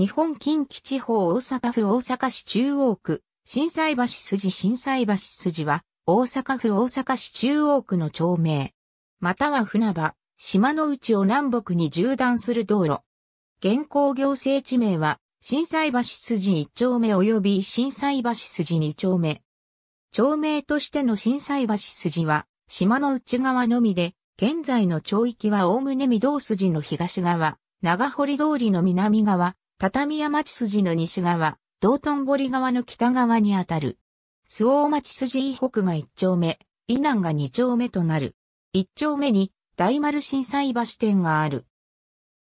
日本近畿地方大阪府大阪市中央区、震災橋筋震災橋筋は、大阪府大阪市中央区の町名。または船場、島の内を南北に縦断する道路。現行行政地名は、震災橋筋1丁目及び震災橋筋2丁目。町名としての震災橋筋は、島の内側のみで、現在の町域は概ね御堂筋の東側、長堀通りの南側、畳屋町筋の西側、道頓堀側の北側にあたる。周防町筋以北が一丁目、以南が二丁目となる。一丁目に大丸震災橋店がある。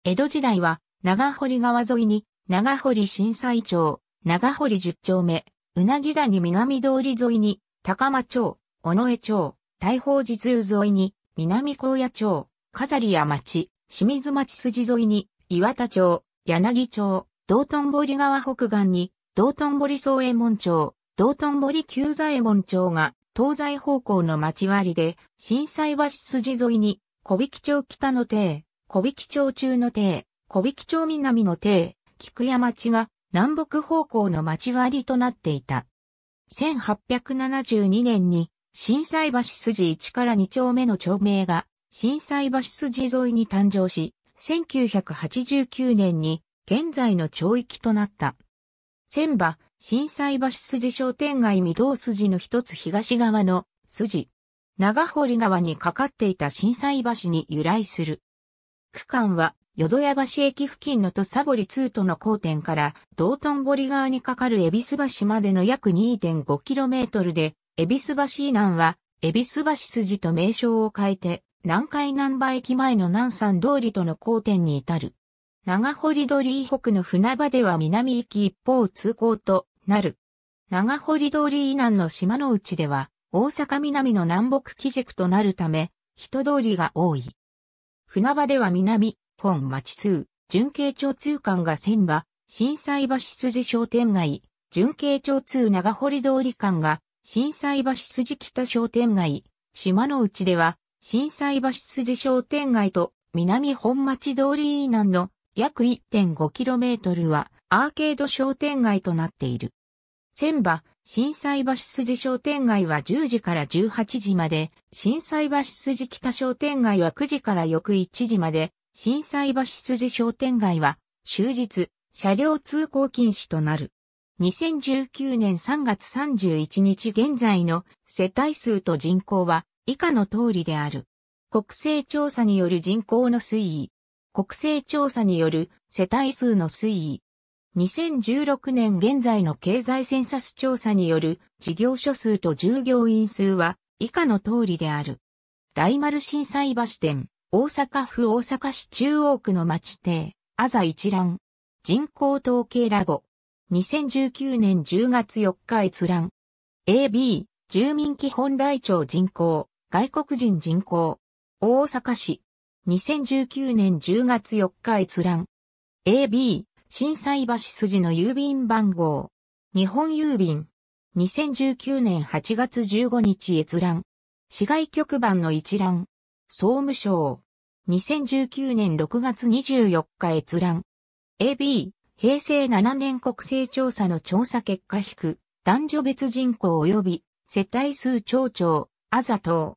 江戸時代は長堀川沿いに長堀震災町、長堀十丁目、うなぎ谷南通り沿いに高間町、尾上町、大宝寺通沿いに南高野町、飾り屋町、清水町筋沿いに岩田町、柳町、道頓堀川北岸に、道頓堀総衛門町、道頓堀旧左衛門町が、東西方向の町割りで、震災橋筋沿いに、小引町北の邸、小引町中の邸、小引町南の邸、菊屋町が、南北方向の町割りとなっていた。1872年に、震災橋筋1から2丁目の町名が、震災橋筋沿いに誕生し、1989年に現在の町域となった。千葉、震災橋筋商店街御堂筋の一つ東側の筋。長堀川にかかっていた震災橋に由来する。区間は、淀屋橋駅付近の土佐堀2との交点から、道頓堀側にかかる恵比寿橋までの約 2.5km で、恵比寿橋以南は、恵比寿橋筋と名称を変えて、南海南波駅前の南山通りとの交点に至る。長堀通り以北の船場では南行き一方通行となる。長堀通り以南の島の内では、大阪南の南北基軸となるため、人通りが多い。船場では南、本町通、純慶町通間が千場、震災橋筋商店街、純慶町通長堀通り間が、震災橋筋北商店街、島の内では、震災橋筋商店街と南本町通り以南の約 1.5km はアーケード商店街となっている。千葉、震災橋筋商店街は10時から18時まで、震災橋筋北商店街は9時から翌1時まで、震災橋筋商店街は終日車両通行禁止となる。2019年3月31日現在の世帯数と人口は以下の通りである。国勢調査による人口の推移。国勢調査による世帯数の推移。2016年現在の経済センサス調査による事業所数と従業員数は以下の通りである。大丸震災橋店、大阪府大阪市中央区の町邸、あざ一覧。人口統計ラボ。2019年10月4日閲覧。AB、住民基本台帳人口。外国人人口。大阪市。2019年10月4日閲覧。AB、震災橋筋の郵便番号。日本郵便。2019年8月15日閲覧。市外局番の一覧。総務省。2019年6月24日閲覧。AB、平成7年国勢調査の調査結果引く、男女別人口及び世帯数町長、あざと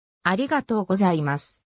ありがとうございます。